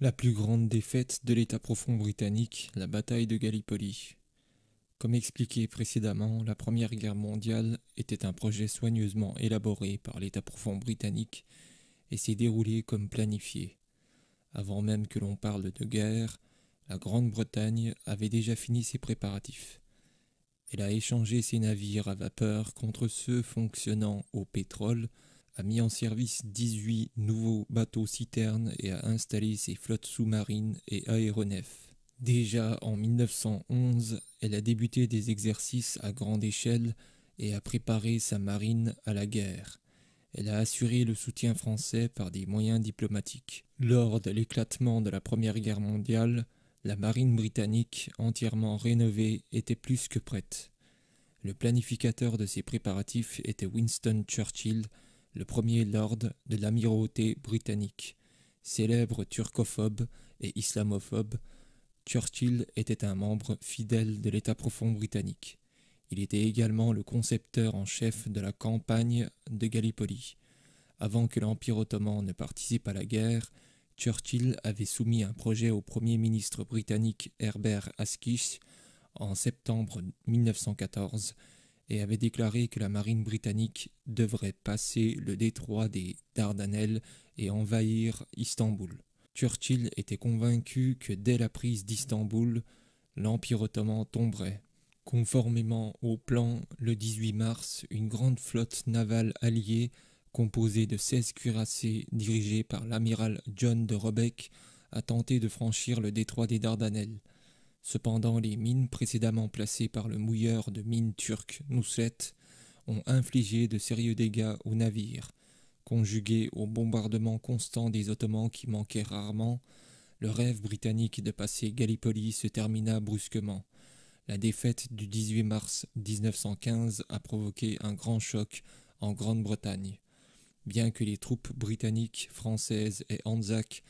La plus grande défaite de l'État profond britannique, la bataille de Gallipoli. Comme expliqué précédemment, la Première Guerre mondiale était un projet soigneusement élaboré par l'État profond britannique et s'est déroulé comme planifié. Avant même que l'on parle de guerre, la Grande-Bretagne avait déjà fini ses préparatifs. Elle a échangé ses navires à vapeur contre ceux fonctionnant au pétrole, a mis en service 18 nouveaux bateaux citernes et a installé ses flottes sous-marines et aéronefs. Déjà en 1911, elle a débuté des exercices à grande échelle et a préparé sa marine à la guerre. Elle a assuré le soutien français par des moyens diplomatiques. Lors de l'éclatement de la Première Guerre mondiale, la marine britannique, entièrement rénovée, était plus que prête. Le planificateur de ces préparatifs était Winston Churchill, le premier lord de l'amirauté britannique. Célèbre turcophobe et islamophobe, Churchill était un membre fidèle de l'État profond britannique. Il était également le concepteur en chef de la campagne de Gallipoli. Avant que l'Empire ottoman ne participe à la guerre, Churchill avait soumis un projet au Premier ministre britannique Herbert Asquith en septembre 1914 et avait déclaré que la marine britannique devrait passer le détroit des Dardanelles et envahir Istanbul. Churchill était convaincu que dès la prise d'Istanbul, l'Empire ottoman tomberait. Conformément au plan, le 18 mars, une grande flotte navale alliée, composée de 16 cuirassés dirigée par l'amiral John de Robeck, a tenté de franchir le détroit des Dardanelles. Cependant, les mines précédemment placées par le mouilleur de mines turques Nusret ont infligé de sérieux dégâts aux navires. Conjugués au bombardement constant des Ottomans qui manquaient rarement, le rêve britannique de passer Gallipoli se termina brusquement. La défaite du 18 mars 1915 a provoqué un grand choc en Grande-Bretagne. Bien que les troupes britanniques, françaises et Anzac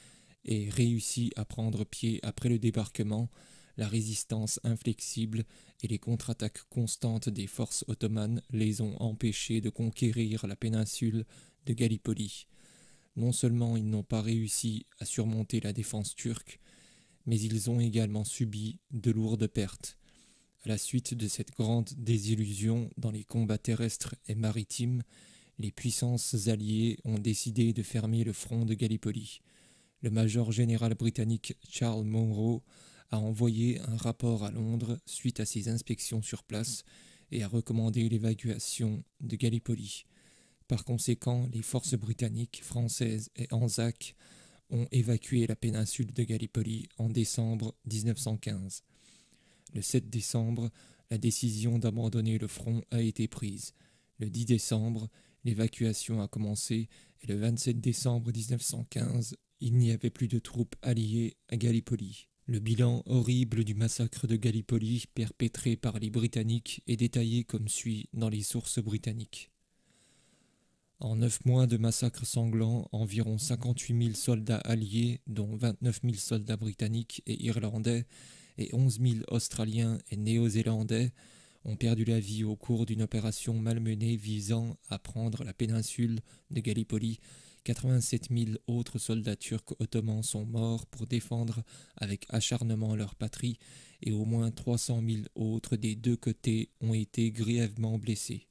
aient réussi à prendre pied après le débarquement, la résistance inflexible et les contre-attaques constantes des forces ottomanes les ont empêchés de conquérir la péninsule de Gallipoli. Non seulement ils n'ont pas réussi à surmonter la défense turque, mais ils ont également subi de lourdes pertes. À la suite de cette grande désillusion dans les combats terrestres et maritimes, les puissances alliées ont décidé de fermer le front de Gallipoli. Le major général britannique Charles Monroe a envoyé un rapport à Londres suite à ses inspections sur place et a recommandé l'évacuation de Gallipoli. Par conséquent, les forces britanniques, françaises et anzac ont évacué la péninsule de Gallipoli en décembre 1915. Le 7 décembre, la décision d'abandonner le front a été prise. Le 10 décembre, l'évacuation a commencé et le 27 décembre 1915, il n'y avait plus de troupes alliées à Gallipoli. Le bilan horrible du massacre de Gallipoli perpétré par les Britanniques est détaillé comme suit dans les sources britanniques. En neuf mois de massacre sanglants, environ 58 000 soldats alliés, dont 29 000 soldats britanniques et irlandais, et 11 000 Australiens et Néo-Zélandais, ont perdu la vie au cours d'une opération malmenée visant à prendre la péninsule de Gallipoli 87 000 autres soldats turcs ottomans sont morts pour défendre avec acharnement leur patrie et au moins 300 000 autres des deux côtés ont été grièvement blessés.